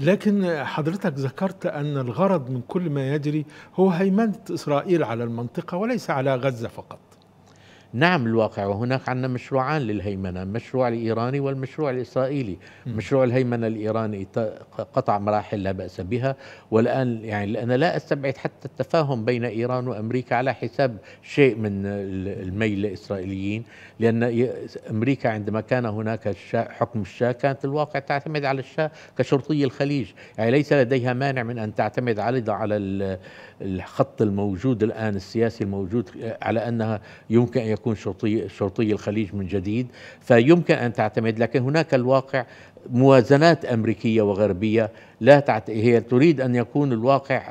لكن حضرتك ذكرت أن الغرض من كل ما يجري هو هيمنة إسرائيل على المنطقة وليس على غزة فقط نعم الواقع وهناك عندنا مشروعان للهيمنة المشروع الإيراني والمشروع الإسرائيلي م. مشروع الهيمنة الإيراني قطع مراحل لا بأس بها والآن يعني أنا لا أستبعد حتى التفاهم بين إيران وأمريكا على حساب شيء من الميل الإسرائيليين لأن أمريكا عندما كان هناك حكم الشاه كانت الواقع تعتمد على الشاه كشرطي الخليج يعني ليس لديها مانع من أن تعتمد على على الخط الموجود الآن السياسي الموجود على أنها يمكن أن يكون شرطي, شرطي الخليج من جديد فيمكن أن تعتمد لكن هناك الواقع موازنات أمريكية وغربية لا تعت... هي تريد أن يكون الواقع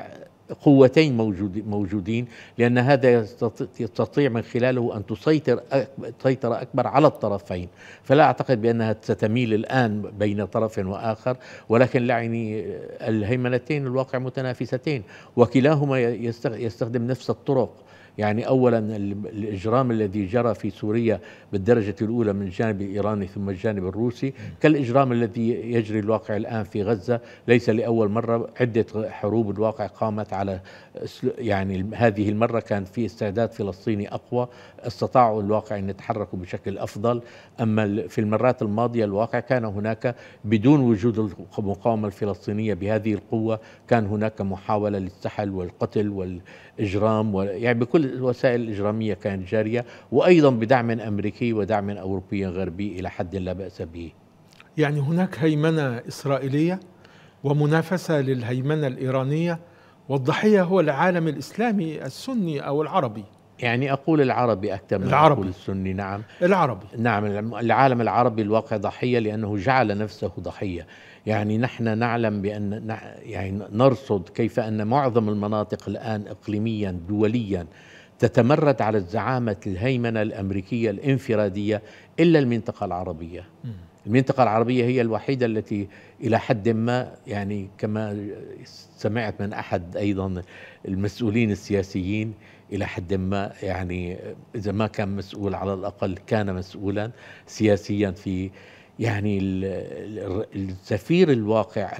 قوتين موجود موجودين لأن هذا يستطيع من خلاله أن تسيطر سيطرة أكبر على الطرفين فلا أعتقد بأنها ستميل الآن بين طرف وآخر ولكن لعني الهيمنتين الواقع متنافستين وكلاهما يستخدم نفس الطرق يعني أولا الإجرام الذي جرى في سوريا بالدرجة الأولى من الجانب الإيراني ثم الجانب الروسي كالإجرام الذي يجري الواقع الآن في غزة ليس لأول مرة عدة حروب الواقع قامت على يعني هذه المرة كان في استعداد فلسطيني أقوى استطاعوا الواقع أن يتحركوا بشكل أفضل أما في المرات الماضية الواقع كان هناك بدون وجود المقاومة الفلسطينية بهذه القوة كان هناك محاولة للسحل والقتل والإجرام يعني بكل الوسائل الإجرامية كانت جارية وأيضا بدعم أمريكي ودعم أوروبي غربي إلى حد لا بأس به يعني هناك هيمنة إسرائيلية ومنافسة للهيمنة الإيرانية والضحية هو العالم الإسلامي السني أو العربي يعني أقول العربي أكثر من العربي. أقول السني نعم العربي نعم العالم العربي الواقع ضحية لأنه جعل نفسه ضحية يعني نحن نعلم بأن يعني نرصد كيف أن معظم المناطق الآن إقليميا دوليا تتمرد على الزعامة الهيمنة الأمريكية الانفرادية إلا المنطقة العربية المنطقة العربية هي الوحيدة التي إلى حد ما يعني كما سمعت من أحد أيضا المسؤولين السياسيين إلى حد ما يعني إذا ما كان مسؤول على الأقل كان مسؤولا سياسيا في يعني السفير الواقع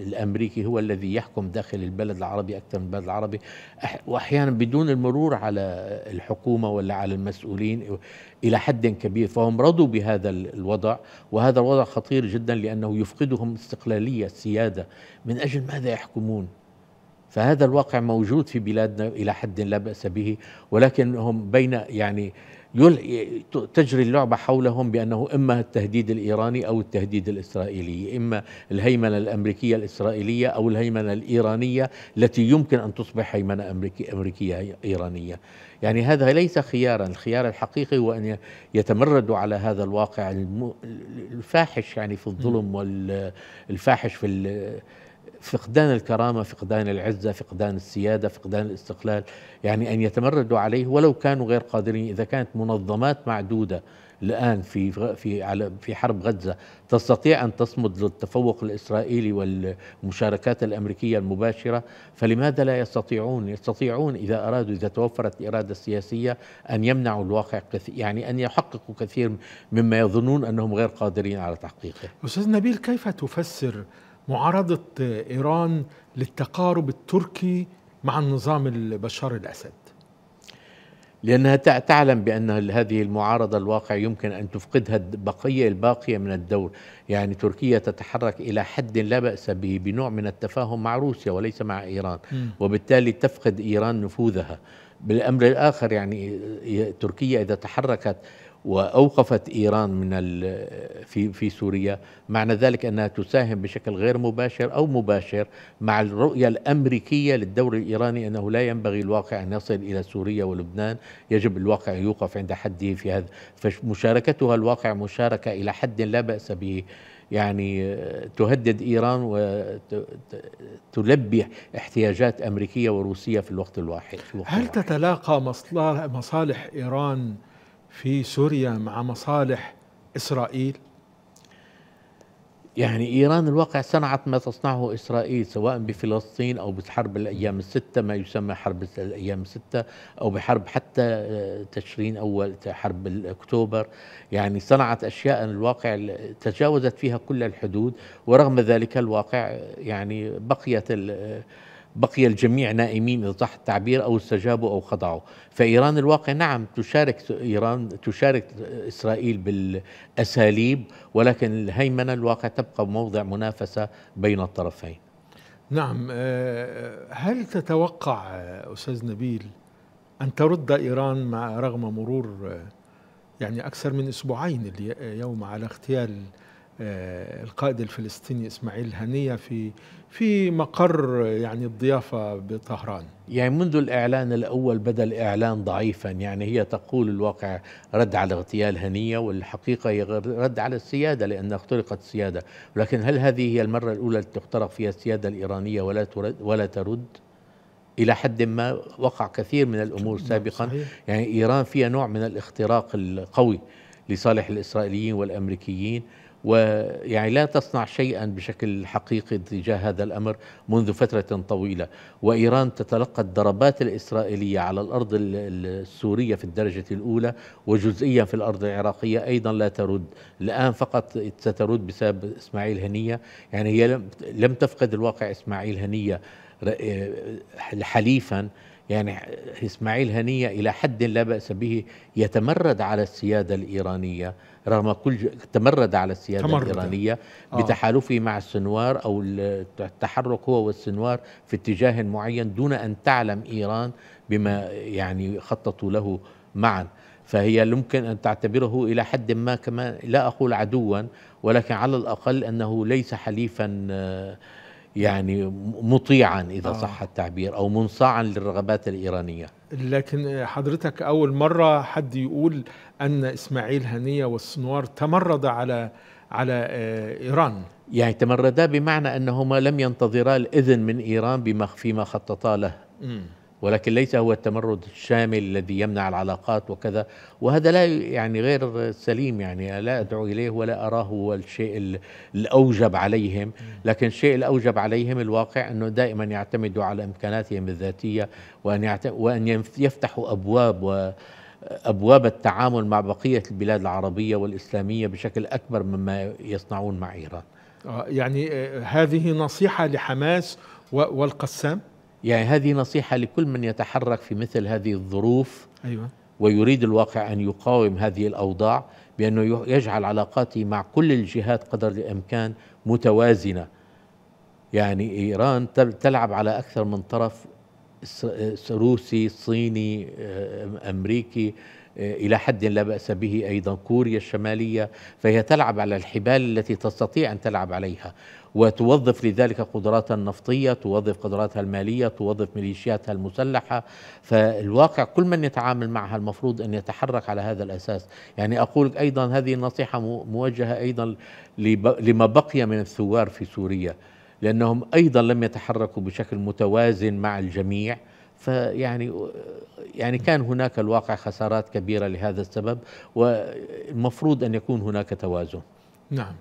الامريكي هو الذي يحكم داخل البلد العربي اكثر من البلد العربي واحيانا بدون المرور على الحكومه ولا على المسؤولين الى حد كبير فهم رضوا بهذا الوضع وهذا الوضع خطير جدا لانه يفقدهم استقلاليه السياده من اجل ماذا يحكمون فهذا الواقع موجود في بلادنا الى حد لا باس به ولكن هم بين يعني تجري اللعبة حولهم بأنه إما التهديد الإيراني أو التهديد الإسرائيلي إما الهيمنة الأمريكية الإسرائيلية أو الهيمنة الإيرانية التي يمكن أن تصبح هيمنة أمريكي أمريكية إيرانية يعني هذا ليس خيارا الخيار الحقيقي هو أن يتمردوا على هذا الواقع الفاحش يعني في الظلم والفاحش في فقدان الكرامة فقدان العزة فقدان السيادة فقدان الاستقلال يعني أن يتمردوا عليه ولو كانوا غير قادرين إذا كانت منظمات معدودة الآن في في على في حرب غزة تستطيع أن تصمد للتفوق الإسرائيلي والمشاركات الأمريكية المباشرة فلماذا لا يستطيعون يستطيعون إذا أرادوا إذا توفرت الإرادة السياسية أن يمنعوا الواقع كثير يعني أن يحققوا كثير مما يظنون أنهم غير قادرين على تحقيقه أستاذ نبيل كيف تفسر معارضة إيران للتقارب التركي مع النظام البشار الأسد لأنها تعلم بأن هذه المعارضة الواقع يمكن أن تفقدها البقية الباقية من الدور يعني تركيا تتحرك إلى حد لا بأس به بنوع من التفاهم مع روسيا وليس مع إيران م. وبالتالي تفقد إيران نفوذها بالأمر الآخر يعني تركيا إذا تحركت واوقفت ايران من في في سوريا معنى ذلك انها تساهم بشكل غير مباشر او مباشر مع الرؤيه الامريكيه للدور الايراني انه لا ينبغي الواقع ان يصل الى سوريا ولبنان يجب الواقع ان يوقف عند حده في هذا فمشاركتها الواقع مشاركه الى حد لا باس به يعني آه، تهدد ايران وتلبي احتياجات امريكيه وروسيه في الوقت الواحد, في الوقت هل الواحد. تتلاقى مصالح ايران في سوريا مع مصالح إسرائيل يعني إيران الواقع صنعت ما تصنعه إسرائيل سواء بفلسطين أو بحرب الأيام الستة ما يسمى حرب الأيام الستة أو بحرب حتى آه، تشرين أول حرب أكتوبر يعني صنعت أشياء الواقع تجاوزت فيها كل الحدود ورغم ذلك الواقع آه، يعني بقيت آه، بقي الجميع نائمين إذا صح التعبير أو استجابوا أو خضعوا فإيران الواقع نعم تشارك إيران تشارك إسرائيل بالأساليب ولكن الهيمنة الواقع تبقى موضع منافسة بين الطرفين نعم آه، هل تتوقع أستاذ نبيل أن ترد إيران مع رغم مرور آه، يعني أكثر من أسبوعين اليوم على اغتيال آه، القائد الفلسطيني اسماعيل هنية في في مقر يعني الضيافة بطهران يعني منذ الإعلان الأول بدأ الإعلان ضعيفا يعني هي تقول الواقع رد على اغتيال هنية والحقيقة هي رد على السيادة لأن اخترقت السيادة ولكن هل هذه هي المرة الأولى التي تخترق فيها السيادة الإيرانية ولا ترد ولا ترد؟ الى حد ما وقع كثير من الامور نعم، سابقا صحيح. يعني ايران فيها نوع من الاختراق القوي لصالح الاسرائيليين والامريكيين ويعني لا تصنع شيئا بشكل حقيقي تجاه هذا الامر منذ فتره طويله، وايران تتلقى الضربات الاسرائيليه على الارض السوريه في الدرجه الاولى وجزئيا في الارض العراقيه ايضا لا ترد، الان فقط سترد بسبب اسماعيل هنيه، يعني هي لم تفقد الواقع اسماعيل هنيه آه، حليفا يعني إسماعيل هنية إلى حد لا بأس به يتمرد على السيادة الإيرانية رغم كل ج... تمرد على السيادة تمرد. الإيرانية آه. بتحالفه مع السنوار أو التحرك هو والسنوار في اتجاه معين دون أن تعلم إيران بما يعني خططوا له معا فهي يمكن أن تعتبره إلى حد ما كما لا أقول عدوا ولكن على الأقل أنه ليس حليفا آه يعني مطيعا اذا آه. صح التعبير او منصاعا للرغبات الايرانيه لكن حضرتك اول مره حد يقول ان اسماعيل هنيه والسنوار تمرد على على آه، ايران يعني تمردا بمعنى انهما لم ينتظرا الاذن من ايران بما فيما خططا له م. ولكن ليس هو التمرد الشامل الذي يمنع العلاقات وكذا وهذا لا يعني غير سليم يعني لا ادعو اليه ولا اراه هو الشيء الاوجب عليهم لكن الشيء الاوجب عليهم الواقع انه دائما يعتمدوا على امكاناتهم الذاتيه وان وان يفتحوا ابواب و ابواب التعامل مع بقيه البلاد العربيه والاسلاميه بشكل اكبر مما يصنعون مع ايران. آه، يعني آه، هذه نصيحه لحماس والقسام؟ يعني هذه نصيحة لكل من يتحرك في مثل هذه الظروف أيوة. ويريد الواقع أن يقاوم هذه الأوضاع بأنه يجعل علاقاته مع كل الجهات قدر الإمكان متوازنة يعني إيران تلعب على أكثر من طرف روسي صيني آه، أمريكي إلى حد لا بأس به أيضا كوريا الشمالية فهي تلعب على الحبال التي تستطيع أن تلعب عليها وتوظف لذلك قدراتها النفطية توظف قدراتها المالية توظف ميليشياتها المسلحة فالواقع كل من يتعامل معها المفروض أن يتحرك على هذا الأساس يعني أقول أيضا هذه النصيحة موجهة أيضا لما بقي من الثوار في سوريا لأنهم أيضا لم يتحركوا بشكل متوازن مع الجميع فيعني يعني كان هناك الواقع خسارات كبيره لهذا السبب والمفروض ان يكون هناك توازن. نعم،